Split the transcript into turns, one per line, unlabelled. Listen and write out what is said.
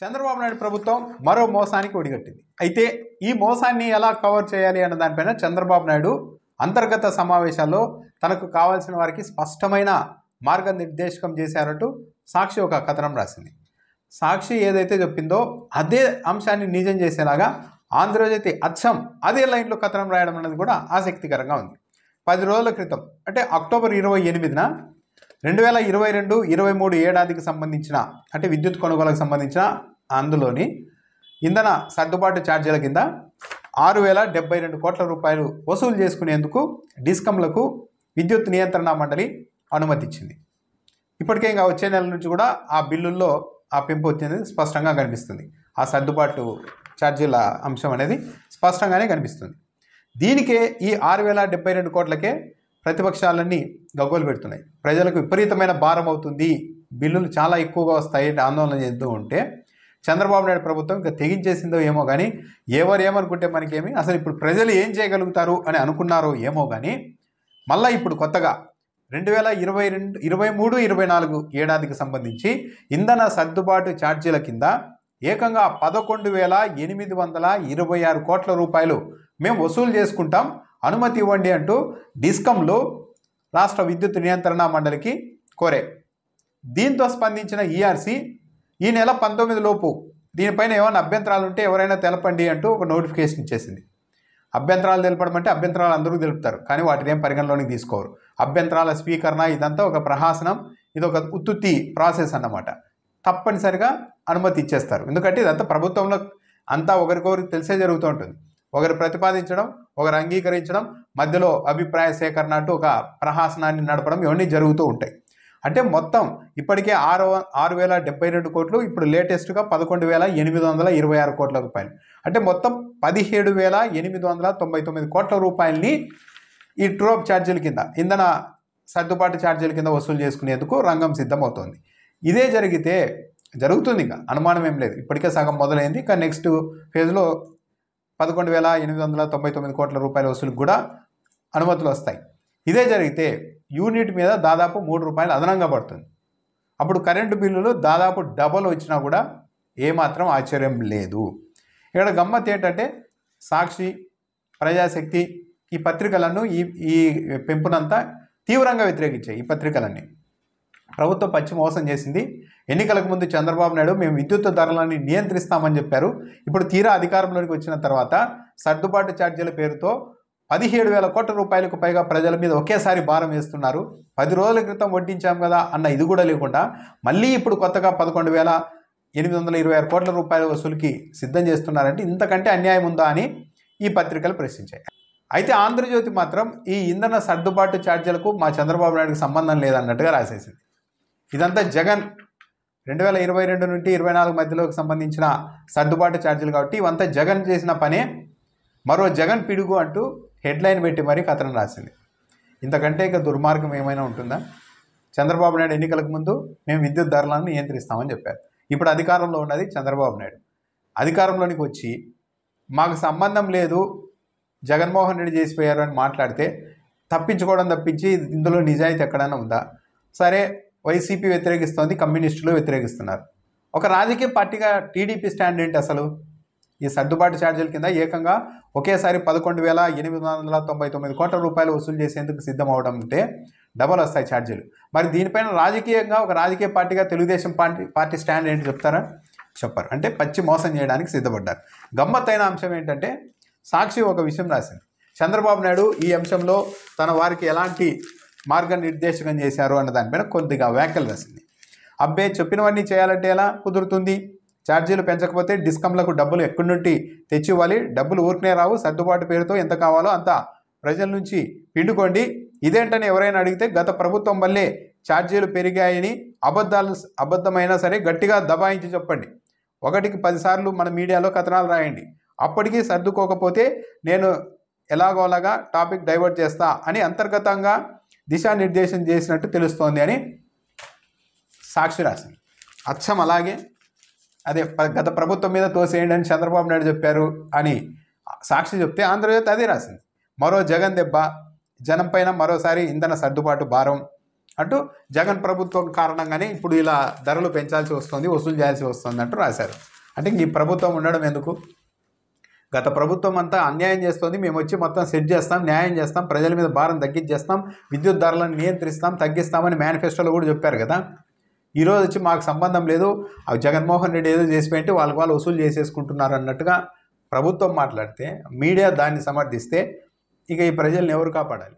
చంద్రబాబు నాయుడు ప్రభుత్వం మరో మోసానికి ఒడిగట్టింది అయితే ఈ మోసాన్ని ఎలా కవర్ చేయాలి అన్న దానిపైన చంద్రబాబు నాయుడు అంతర్గత సమావేశాల్లో తనకు కావాల్సిన వారికి స్పష్టమైన మార్గనిర్దేశకం చేశారంటూ సాక్షి ఒక కథనం రాసింది సాక్షి ఏదైతే చెప్పిందో అదే అంశాన్ని నిజం చేసేలాగా ఆంధ్రజ్యోతి అచ్చం అదే లైన్లో కథనం రాయడం అనేది కూడా ఆసక్తికరంగా ఉంది పది రోజుల క్రితం అంటే అక్టోబర్ ఇరవై ఎనిమిదిన రెండు వేల ఇరవై రెండు ఇరవై మూడు ఏడాదికి సంబంధించిన అంటే విద్యుత్ కొనుగోలకు సంబంధించిన అందులోని ఇంధన సర్దుబాటు ఛార్జీల కింద ఆరు వేల డెబ్బై రెండు కోట్ల రూపాయలు వసూలు చేసుకునేందుకు డిస్కంలకు విద్యుత్ నియంత్రణ మండలి అనుమతిచ్చింది ఇప్పటికే ఇంకా వచ్చే నెల నుంచి కూడా ఆ బిల్లుల్లో ఆ పెంపు వచ్చేది స్పష్టంగా కనిపిస్తుంది ఆ సర్దుబాటు ఛార్జీల అంశం అనేది స్పష్టంగానే కనిపిస్తుంది దీనికే ఈ ఆరు వేల డెబ్బై రెండు కోట్లకే ప్రతిపక్షాలన్నీ గగ్గోలు పెడుతున్నాయి ప్రజలకు విపరీతమైన భారం అవుతుంది బిల్లులు చాలా ఎక్కువగా వస్తాయని ఆందోళన చేస్తూ ఉంటే చంద్రబాబు నాయుడు ప్రభుత్వం ఇంకా తెగించేసిందో ఏమో కానీ ఎవరు ఏమనుకుంటే మనకేమి అసలు ఇప్పుడు ప్రజలు ఏం చేయగలుగుతారు అని అనుకున్నారో ఏమో కానీ మళ్ళీ ఇప్పుడు కొత్తగా రెండు వేల ఇరవై రెండు ఇరవై మూడు ఇరవై నాలుగు ఏడాదికి సంబంధించి ఇంధన సర్దుబాటు ఛార్జీల కింద ఏకంగా పదకొండు వేల ఎనిమిది వందల ఇరవై ఆరు కోట్ల రూపాయలు మేము వసూలు చేసుకుంటాం అనుమతి ఇవ్వండి అంటూ డిస్కమ్లు రాష్ట్ర విద్యుత్ నియంత్రణ మండలికి కోరే దీంతో స్పందించిన ఈఆర్సీ ఈ నెల పంతొమ్మిది లోపు దీనిపైన ఏమైనా అభ్యంతరాలు ఉంటే ఎవరైనా తెలపండి అంటూ ఒక నోటిఫికేషన్ ఇచ్చేసింది అభ్యంతరాలు తెలపడం అంటే అభ్యంతరాలు అందరూ తెలుపుతారు కానీ వాటిని ఏం పరిగణలోనికి తీసుకోరు అభ్యంతరాల స్వీకరణ ఇదంతా ఒక ప్రహాసనం ఇది ఒక ఉత్తుత్తి ప్రాసెస్ అన్నమాట తప్పనిసరిగా అనుమతి ఇచ్చేస్తారు ఎందుకంటే ఇదంతా ప్రభుత్వంలో అంతా ఒకరికొకరికి తెలిసే జరుగుతూ ఉంటుంది ఒకరు ప్రతిపాదించడం ఒకరు అంగీకరించడం మధ్యలో అభిప్రాయ సేకరణ అంటూ ఒక ప్రహాసనాన్ని నడపడం ఇవన్నీ జరుగుతూ ఉంటాయి అంటే మొత్తం ఇప్పటికే ఆరు ఆరు వేల డెబ్బై రెండు కోట్లు ఇప్పుడు లేటెస్ట్గా పదకొండు వేల ఎనిమిది వందల ఇరవై ఆరు కోట్ల రూపాయలు అంటే మొత్తం పదిహేడు వేల ఎనిమిది వందల తొంభై తొమ్మిది కోట్ల రూపాయలని ఈ ట్రోప్ ఛార్జీల కింద ఇంధన సర్దుబాటు ఛార్జీల కింద వసూలు చేసుకునేందుకు రంగం సిద్ధమవుతుంది ఇదే జరిగితే జరుగుతుంది ఇంకా అనుమానం ఏం లేదు ఇప్పటికే సగం మొదలైంది ఇంకా నెక్స్ట్ ఫేజ్లో పదకొండు వేల ఎనిమిది వందల తొంభై తొమ్మిది కోట్ల రూపాయల వసూలు కూడా అనుమతులు వస్తాయి ఇదే జరిగితే యూనిట్ మీద దాదాపు మూడు రూపాయలు అదనంగా పడుతుంది అప్పుడు కరెంటు బిల్లులు దాదాపు డబల్ వచ్చినా కూడా ఏమాత్రం ఆశ్చర్యం లేదు ఇక్కడ గమ్మత్ ఏంటంటే సాక్షి ప్రజాశక్తి ఈ పత్రికలను ఈ ఈ పెంపునంతా తీవ్రంగా వ్యతిరేకించాయి ఈ పత్రికలన్నీ ప్రభుత్వం పచ్చి మోసం చేసింది ఎన్నికలకు ముందు చంద్రబాబు నాయుడు మేము విద్యుత్ ధరలను నియంత్రిస్తామని చెప్పారు ఇప్పుడు తీరా అధికారంలోనికి వచ్చిన తర్వాత సర్దుబాటు ఛార్జీల పేరుతో పదిహేడు వేల కోట్ల రూపాయలకు పైగా ప్రజల మీద ఒకేసారి భారం వేస్తున్నారు పది రోజుల క్రితం వడ్డించాం కదా అన్న ఇది కూడా లేకుండా మళ్ళీ ఇప్పుడు కొత్తగా పదకొండు వేల ఎనిమిది వందల ఇరవై ఆరు కోట్ల రూపాయల వసూలుకి సిద్ధం చేస్తున్నారంటే ఇంతకంటే అన్యాయం ఉందా అని ఈ పత్రికలు ప్రశ్నించాయి అయితే ఆంధ్రజ్యోతి మాత్రం ఈ ఇంధన సర్దుబాటు ఛార్జీలకు మా చంద్రబాబు నాయుడుకి సంబంధం లేదన్నట్టుగా రాసేసింది ఇదంతా జగన్ రెండు వేల ఇరవై రెండు నుండి ఇరవై నాలుగు మధ్యలోకి సంబంధించిన సర్దుబాటు ఛార్జీలు కాబట్టి ఇవంతా జగన్ చేసిన పనే మరో జగన్ పిడుగు అంటూ హెడ్లైన్ పెట్టి మరీ కథనం రాసింది ఇంతకంటే ఇక దుర్మార్గం ఏమైనా ఉంటుందా చంద్రబాబు నాయుడు ఎన్నికలకు ముందు మేము విద్యుత్ ధరలను నియంత్రిస్తామని చెప్పారు ఇప్పుడు అధికారంలో ఉన్నది చంద్రబాబు నాయుడు అధికారంలోనికి వచ్చి మాకు సంబంధం లేదు జగన్మోహన్ రెడ్డి చేసిపోయారు అని మాట్లాడితే తప్పించుకోవడం తప్పించి ఇందులో నిజాయితీ ఎక్కడైనా ఉందా సరే వైసీపీ వ్యతిరేకిస్తోంది కమ్యూనిస్టులు వ్యతిరేకిస్తున్నారు ఒక రాజకీయ పార్టీగా టీడీపీ స్టాండ్ ఏంటి అసలు ఈ సర్దుబాటు ఛార్జీల కింద ఏకంగా ఒకేసారి పదకొండు వేల ఎనిమిది వందల తొంభై తొమ్మిది కోట్ల రూపాయలు వసూలు చేసేందుకు సిద్ధం అవడం అంటే డబల్ వస్తాయి ఛార్జీలు మరి దీనిపైన రాజకీయంగా ఒక రాజకీయ పార్టీగా తెలుగుదేశం పార్టీ పార్టీ స్టాండ్ ఏంటి చెప్తారా చెప్పారు అంటే పచ్చి మోసం చేయడానికి సిద్ధపడ్డారు గమ్మత్తైన అంశం ఏంటంటే సాక్షి ఒక విషయం రాసింది చంద్రబాబు నాయుడు ఈ అంశంలో తన వారికి ఎలాంటి మార్గనిర్దేశకం చేశారు అన్న దానిపైన కొద్దిగా వ్యాఖ్యలు రాసింది అబ్బే చెప్పినవన్నీ చేయాలంటే ఎలా కుదురుతుంది ఛార్జీలు పెంచకపోతే డిస్కంలకు డబ్బులు ఎక్కడి నుండి తెచ్చి ఇవ్వాలి డబ్బులు ఊరికనే రావు సర్దుబాటు పేరుతో ఎంత కావాలో అంత ప్రజల నుంచి పిండుకోండి ఇదేంటని ఎవరైనా అడిగితే గత ప్రభుత్వం వల్లే ఛార్జీలు పెరిగాయని అబద్ధాలు అబద్ధమైనా సరే గట్టిగా దబాయించి చెప్పండి ఒకటికి పదిసార్లు మన మీడియాలో కథనాలు రాయండి అప్పటికీ సర్దుకోకపోతే నేను ఎలాగోలాగా టాపిక్ డైవర్ట్ చేస్తా అని అంతర్గతంగా దిశానిర్దేశం చేసినట్టు తెలుస్తోంది అని సాక్షి రాసింది అచ్చం అలాగే అదే గత ప్రభుత్వం మీద తోసేయండి అని చంద్రబాబు నాయుడు చెప్పారు అని సాక్షి చెప్తే ఆంధ్రజ్యోతి అదే రాసింది మరో జగన్ దెబ్బ జనం పైన మరోసారి ఇంధన సర్దుబాటు భారం అంటూ జగన్ ప్రభుత్వం కారణంగానే ఇప్పుడు ఇలా ధరలు పెంచాల్సి వస్తుంది వసూలు చేయాల్సి వస్తుంది అంటూ రాశారు అంటే ఈ ప్రభుత్వం ఉండడం ఎందుకు గత ప్రభుత్వం అంతా అన్యాయం చేస్తుంది మేము వచ్చి మొత్తం సెట్ చేస్తాం న్యాయం చేస్తాం ప్రజల మీద భారం తగ్గించేస్తాం విద్యుత్ ధరలను నియంత్రిస్తాం తగ్గిస్తామని మేనిఫెస్టోలో కూడా చెప్పారు కదా ఈరోజు వచ్చి మాకు సంబంధం లేదు అవి జగన్మోహన్ రెడ్డి ఏదో చేసి పెట్టి వాళ్ళకి వాళ్ళు వసూలు చేసేసుకుంటున్నారు అన్నట్టుగా ప్రభుత్వం మాట్లాడితే మీడియా దాన్ని సమర్థిస్తే ఇక ఈ ప్రజల్ని ఎవరు కాపాడాలి